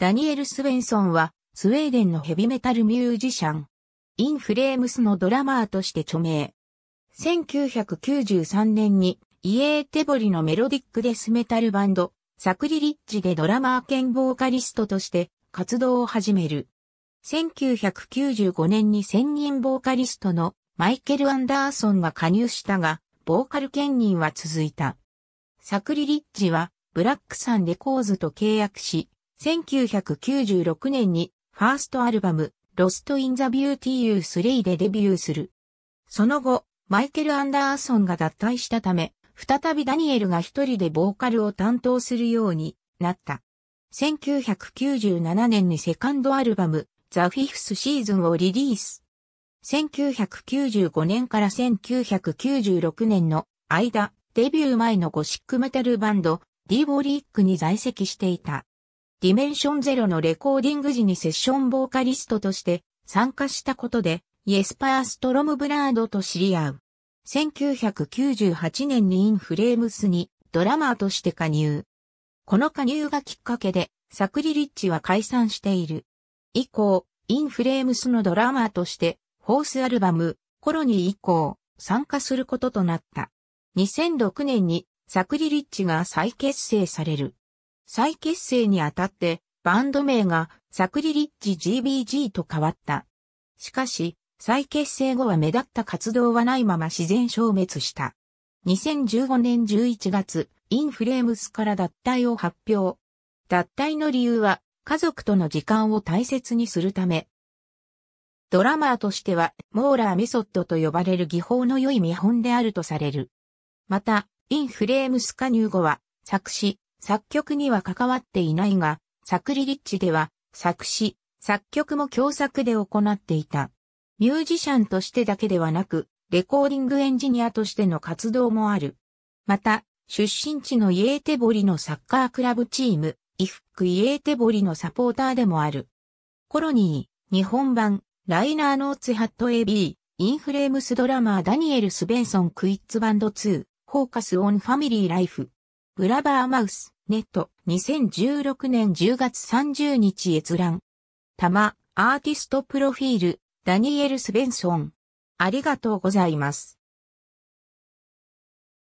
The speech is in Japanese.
ダニエル・スウェンソンは、スウェーデンのヘビメタルミュージシャン。インフレームスのドラマーとして著名。1993年に、イエーテボリのメロディックデスメタルバンド、サクリリッジでドラマー兼ボーカリストとして活動を始める。1995年に専任ボーカリストのマイケル・アンダーソンが加入したが、ボーカル兼任は続いた。サクリリッジは、ブラックサンレコーズと契約し、1996年にファーストアルバム、Lost in the Beauty y u 3でデビューする。その後、マイケル・アンダーソンが脱退したため、再びダニエルが一人でボーカルを担当するようになった。1997年にセカンドアルバム、The Fifth Season をリリース。1995年から1996年の間、デビュー前のゴシックメタルバンド、ディーボリックに在籍していた。ディメンションゼロのレコーディング時にセッションボーカリストとして参加したことで、イエスパー・ストロムブラードと知り合う。1998年にインフレームスにドラマーとして加入。この加入がきっかけで、サクリリッチは解散している。以降、インフレームスのドラマーとして、フォースアルバム、コロニー以降、参加することとなった。2006年にサクリリッチが再結成される。再結成にあたって、バンド名がサクリリッジ GBG と変わった。しかし、再結成後は目立った活動はないまま自然消滅した。2015年11月、インフレームスから脱退を発表。脱退の理由は、家族との時間を大切にするため。ドラマーとしては、モーラーメソッドと呼ばれる技法の良い見本であるとされる。また、インフレームス加入後は、作詞、作曲には関わっていないが、作リリッチでは作詞、作曲も共作で行っていた。ミュージシャンとしてだけではなく、レコーディングエンジニアとしての活動もある。また、出身地のイエーテボリのサッカークラブチーム、イフックイエーテボリのサポーターでもある。コロニー、日本版、ライナーノーツハット AB、インフレームスドラマーダニエル・スベンソン・クイッツバンド2、フォーカス・オン・ファミリー・ライフ、ブラバーマウス。ネット、2016年10月30日閲覧。ま、アーティストプロフィール、ダニエル・スベンソン。ありがとうございます。